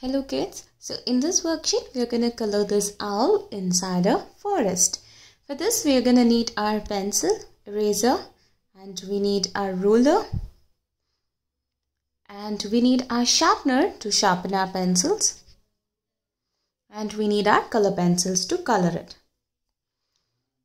Hello kids, so in this worksheet we are going to color this owl inside a forest. For this we are going to need our pencil, eraser and we need our ruler and we need our sharpener to sharpen our pencils and we need our color pencils to color it.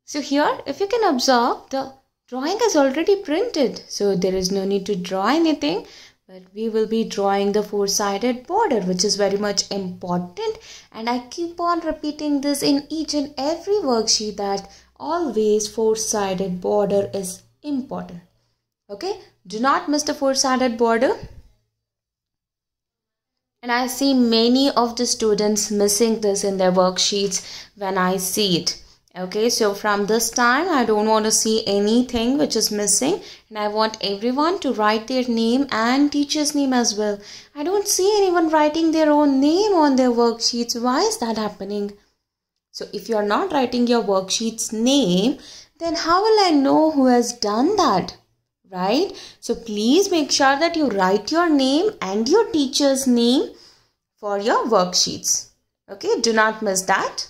So here if you can observe the drawing is already printed so there is no need to draw anything but we will be drawing the four-sided border which is very much important and I keep on repeating this in each and every worksheet that always four-sided border is important okay do not miss the four-sided border and I see many of the students missing this in their worksheets when I see it okay so from this time I don't want to see anything which is missing and I want everyone to write their name and teacher's name as well I don't see anyone writing their own name on their worksheets why is that happening so if you are not writing your worksheet's name then how will I know who has done that right so please make sure that you write your name and your teacher's name for your worksheets okay do not miss that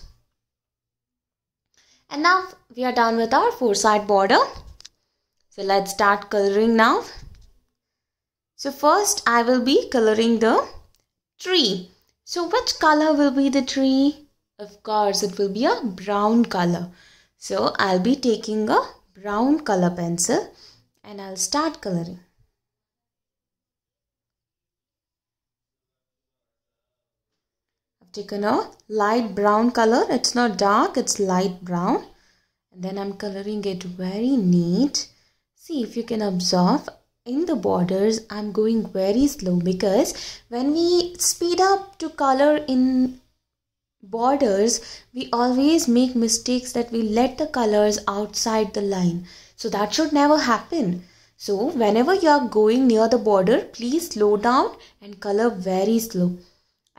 and now we are done with our four side border. So let's start coloring now. So first I will be coloring the tree. So which color will be the tree? Of course it will be a brown color. So I'll be taking a brown color pencil and I'll start coloring. taken a light brown color it's not dark it's light brown and then I'm coloring it very neat see if you can observe in the borders I'm going very slow because when we speed up to color in borders we always make mistakes that we let the colors outside the line so that should never happen so whenever you are going near the border please slow down and color very slow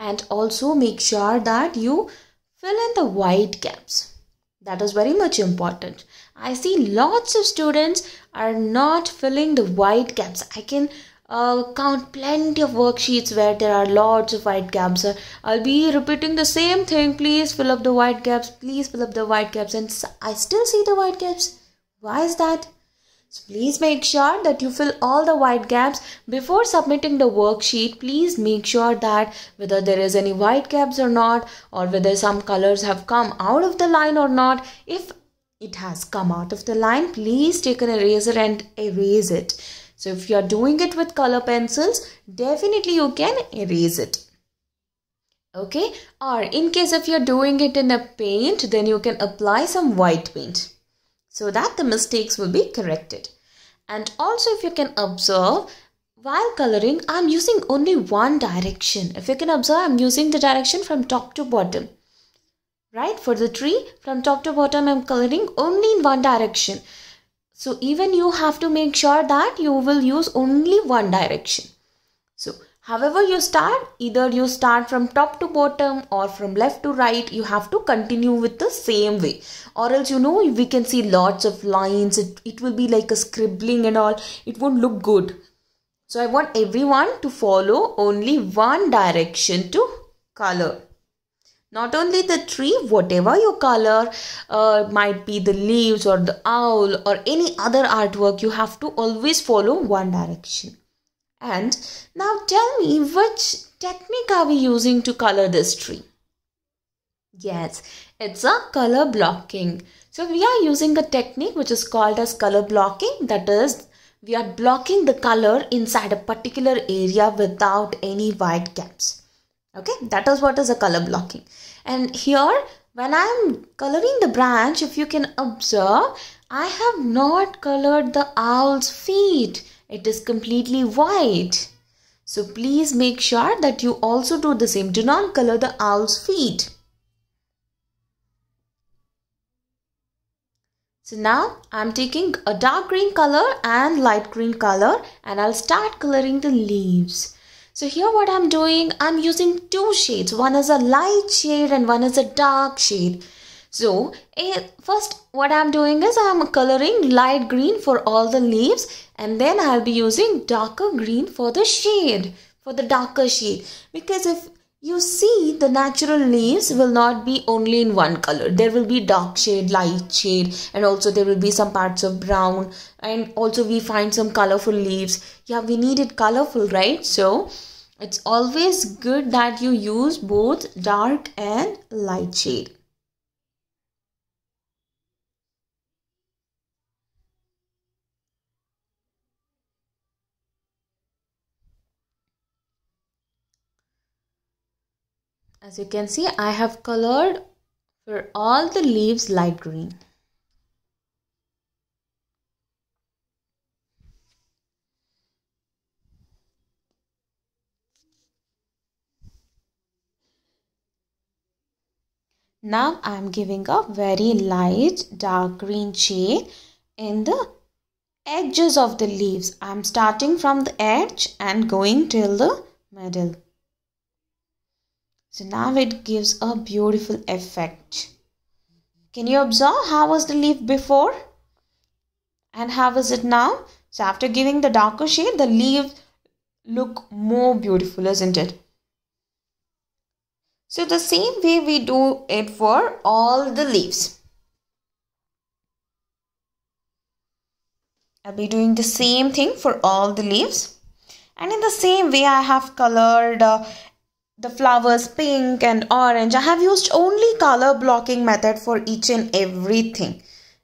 and also make sure that you fill in the white gaps. That is very much important. I see lots of students are not filling the white gaps. I can uh, count plenty of worksheets where there are lots of white gaps. Uh, I'll be repeating the same thing. Please fill up the white gaps. Please fill up the white gaps. And I still see the white gaps. Why is that? So please make sure that you fill all the white gaps before submitting the worksheet. Please make sure that whether there is any white gaps or not or whether some colors have come out of the line or not. If it has come out of the line, please take an eraser and erase it. So if you are doing it with color pencils, definitely you can erase it okay or in case if you're doing it in a paint then you can apply some white paint so that the mistakes will be corrected. And also if you can observe, while coloring, I'm using only one direction. If you can observe, I'm using the direction from top to bottom. Right, for the tree, from top to bottom, I'm coloring only in one direction. So even you have to make sure that you will use only one direction. So However you start, either you start from top to bottom or from left to right, you have to continue with the same way. Or else, you know, we can see lots of lines, it, it will be like a scribbling and all, it won't look good. So I want everyone to follow only one direction to color. Not only the tree, whatever your color uh, might be the leaves or the owl or any other artwork, you have to always follow one direction. And now tell me which technique are we using to color this tree? Yes, it's a color blocking. So we are using a technique which is called as color blocking. That is, we are blocking the color inside a particular area without any white gaps. Okay, that is what is a color blocking. And here, when I'm coloring the branch, if you can observe, I have not colored the owl's feet it is completely white. So please make sure that you also do the same. Do not color the owl's feet. So now I'm taking a dark green color and light green color and I'll start coloring the leaves. So here what I'm doing, I'm using two shades. One is a light shade and one is a dark shade. So eh, first what I'm doing is I'm coloring light green for all the leaves and then I'll be using darker green for the shade, for the darker shade. Because if you see the natural leaves will not be only in one color. There will be dark shade, light shade and also there will be some parts of brown and also we find some colorful leaves. Yeah, we need it colorful, right? So it's always good that you use both dark and light shade. As you can see, I have colored for all the leaves light green. Now I am giving a very light dark green shade in the edges of the leaves. I am starting from the edge and going till the middle. So now it gives a beautiful effect. Can you observe how was the leaf before? And how is it now? So after giving the darker shade, the leaves look more beautiful, isn't it? So the same way we do it for all the leaves. I'll be doing the same thing for all the leaves. And in the same way, I have colored uh, the flowers pink and orange. I have used only color blocking method for each and everything.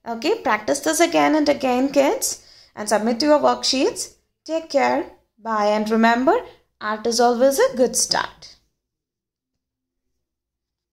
Okay, practice this again and again kids and submit to your worksheets. Take care. Bye and remember, art is always a good start.